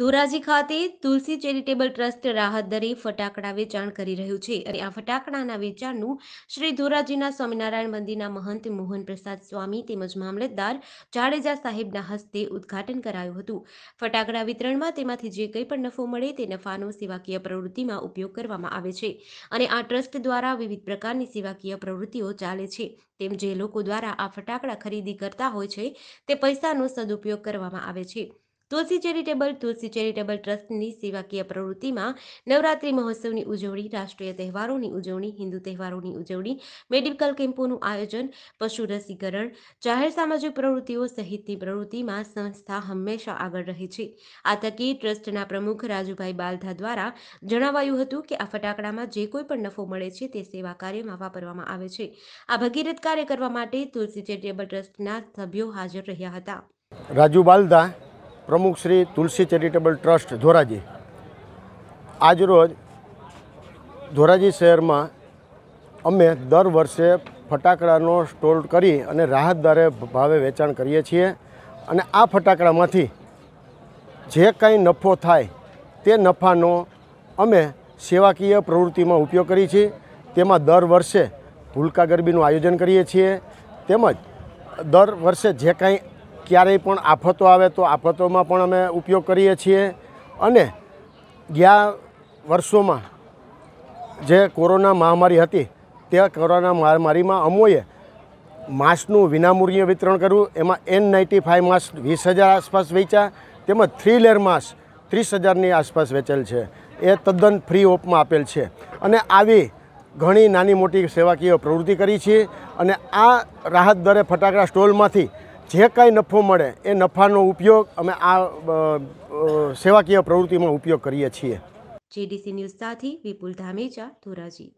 ધોરાજી ખાતે તુલસી charitable trust રાહત દરે ફટાકડા વેચાણ કરી રહ્યું છે અને આ ફટાકડાના વેચાણનું શ્રી ધોરાજીના સ્વામિનારાયણ મંદિરના મહંત મોહન પ્રસાદ સ્વામી તેમજ મામલતદાર જાડેજા સાહેબના હસ્તે ઉદ્ઘાટન કરાયું હતું ફટાકડા વિતરણમાં તેમાંથી જે કંઈ પણ નફો મળે તે નફાનો સેવાકીય પ્રવૃત્તિમાં ઉપયોગ કરવામાં આવે છે અને આ ટ્રસ્ટ દ્વારા વિવિધ પ્રકારની સેવાકીય પ્રવૃત્તિઓ ચાલે છે તેમ જે લોકો દ્વારા આ ફટાકડા ખરીદી કરતા હોય છે તે પૈસાનો સદુપયોગ કરવામાં આવે છે તુલસી ચેરિટેબલ તુલસી ચેરિટેબલ ટ્રસ્ટની સેવાકીય પ્રવૃત્તિમાં નવરાત્રી મહોત્સવની ઉજવણી રાષ્ટ્રીય તહેવારોની ઉજવણી હિન્દુ તહેવારોની ઉજવણી મેડિકલ કેમ્પોનું આયોજન પશુ રસીકરણ જાહેર સામાજિક પ્રવૃત્તિઓ સહિતની પ્રવૃત્તિમાં સંસ્થા હંમેશા આગળ રહે છે આ તકી ટ્રસ્ટના પ્રમુખ રાજુભાઈ બાલધા દ્વારા જણાવાયું હતું કે આ ફટાકડામાં જે કોઈ પણ નફો મળે છે તે સેવા કાર્યમાં વાપરવામાં આવે છે આ ભગીરથ કાર્ય કરવા માટે તુલસી ચેરિટેબલ ટ્રસ્ટના સભ્યો હાજર રહ્યા હતા રાજુ બાલધા પ્રમુખ શ્રી તુલસી ચેરિટેબલ ટ્રસ્ટ ધોરાજી આજરોજ ધોરાજી શહેરમાં અમે દર વર્ષે ફટાકડાનો સ્ટોલ કરી અને રાહત દરે ભાવે વેચાણ કરીએ છીએ અને આ ફટાકડામાંથી જે કાંઈ નફો થાય તે નફાનો અમે સેવાકીય પ્રવૃત્તિમાં ઉપયોગ કરીએ છીએ તેમાં દર વર્ષે ભૂલકા ગરબીનું આયોજન કરીએ છીએ તેમજ દર વર્ષે જે કાંઈ ક્યારેય પણ આફતો આવે તો આફતોમાં પણ અમે ઉપયોગ કરીએ છીએ અને ગયા વર્ષોમાં જે કોરોના મહામારી હતી તે કોરોના મહામારીમાં અમોએ માસ્કનું વિનામૂલ્ય વિતરણ કર્યું એમાં એન નાઇન્ટી ફાઇવ માસ્ક વીસ હજાર આસપાસ વેચ્યા તેમજ થ્રી લેર માસ્ક ત્રીસ હજારની આસપાસ વેચેલ છે એ તદ્દન ફ્રી ઓપમાં આપેલ છે અને આવી ઘણી નાની મોટી સેવાકીય પ્રવૃત્તિ કરી છે અને આ રાહત દરે ફટાકડા સ્ટોલમાંથી જે કાંઈ નફો મળે એ નફાનો ઉપયોગ અમે આ સેવાકીય પ્રવૃત્તિમાં ઉપયોગ કરીએ છીએ જીડીસી ન્યૂઝ સાથે વિપુલ ધામેચા ધોરાજી